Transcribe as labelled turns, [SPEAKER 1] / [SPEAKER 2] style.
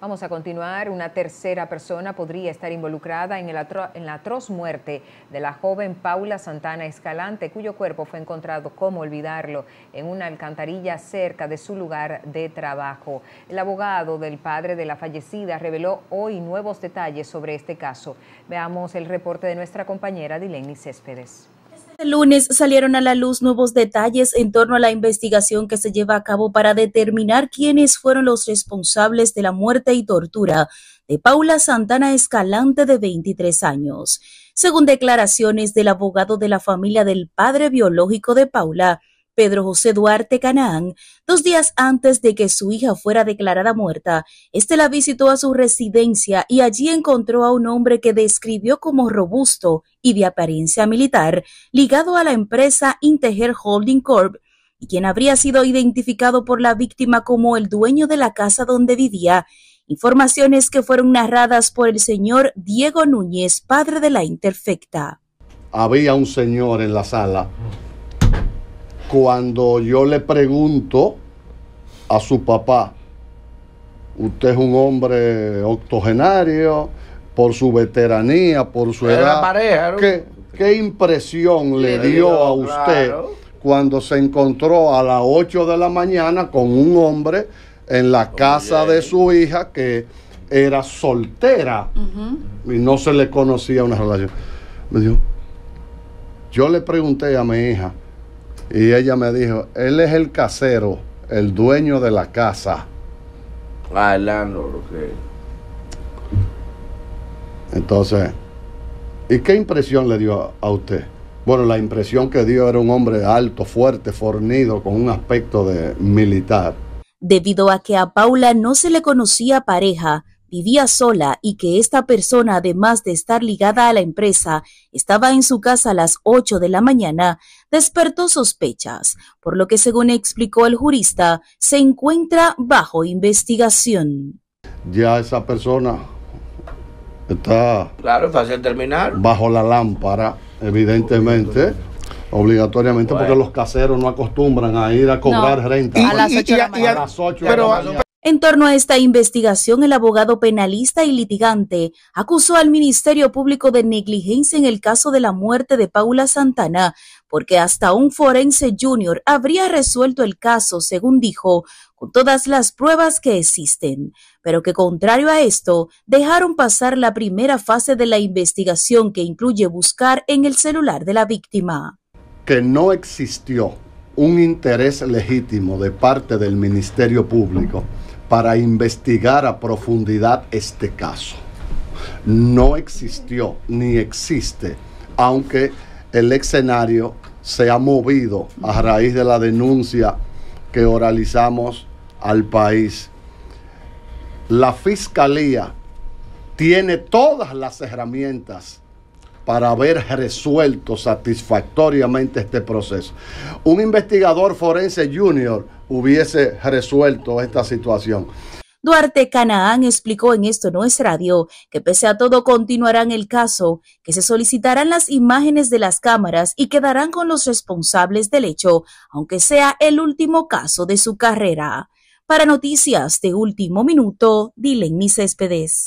[SPEAKER 1] Vamos a continuar. Una tercera persona podría estar involucrada en, el la atroz muerte de la joven Paula Santana Escalante, cuyo cuerpo fue encontrado, como olvidarlo, en una alcantarilla cerca de su lugar de trabajo. El abogado del padre de la fallecida reveló hoy nuevos detalles sobre este caso. Veamos el reporte de nuestra compañera Dileni Céspedes. Este lunes salieron a la luz nuevos detalles en torno a la investigación que se lleva a cabo para determinar quiénes fueron los responsables de la muerte y tortura de Paula Santana Escalante de 23 años. Según declaraciones del abogado de la familia del padre biológico de Paula, Pedro José Duarte Canaán, dos días antes de que su hija fuera declarada muerta, este la visitó a su residencia y allí encontró a un hombre que describió como robusto y de apariencia militar, ligado a la empresa Integer Holding Corp y quien habría sido identificado por la víctima como el dueño de la casa donde vivía, informaciones que fueron narradas por el señor Diego Núñez, padre de la interfecta.
[SPEAKER 2] Había un señor en la sala cuando yo le pregunto a su papá, usted es un hombre octogenario, por su veteranía, por su edad. Pareja, ¿Qué, impresión le, dio, a usted cuando se encontró a las 8 de la mañana con un hombre en la casa de su hija que era soltera y no se le conocía una relación? Me dijo, yo le pregunté a mi hija, y ella me dijo, él es el casero, el dueño de la casa. Ah, el Entonces, ¿y qué impresión le dio a usted? Bueno, la impresión que dio era un hombre alto, fuerte, fornido, con un aspecto de militar.
[SPEAKER 1] Debido a que a Paula no se le conocía pareja, vivía sola y que esta persona, además de estar ligada a la empresa, estaba en su casa a las 8 de la mañana, despertó sospechas, por lo que, según explicó el jurista, se encuentra bajo investigación.
[SPEAKER 2] Ya esa persona está... Claro, fácil terminar. Bajo la lámpara, evidentemente. Obligatoriamente, porque los caseros no acostumbran a
[SPEAKER 1] ir a cobrar renta. las A en torno a esta investigación, el abogado penalista y litigante acusó al Ministerio Público de negligencia en el caso de la muerte de Paula Santana, porque hasta un forense junior habría resuelto el caso, según dijo, con todas las pruebas que existen, pero que contrario a esto, dejaron pasar la primera fase de la investigación que incluye buscar en el celular de la víctima.
[SPEAKER 2] Que no existió un interés legítimo de parte del Ministerio Público para investigar a profundidad este caso. No existió ni existe, aunque el escenario se ha movido a raíz de la denuncia que oralizamos al país. La Fiscalía tiene todas las herramientas para haber resuelto satisfactoriamente este proceso. Un investigador forense junior hubiese resuelto esta situación.
[SPEAKER 1] Duarte Canaán explicó en Esto No es Radio que pese a todo continuarán el caso, que se solicitarán las imágenes de las cámaras y quedarán con los responsables del hecho, aunque sea el último caso de su carrera. Para noticias de último minuto, dile Mis Céspedes.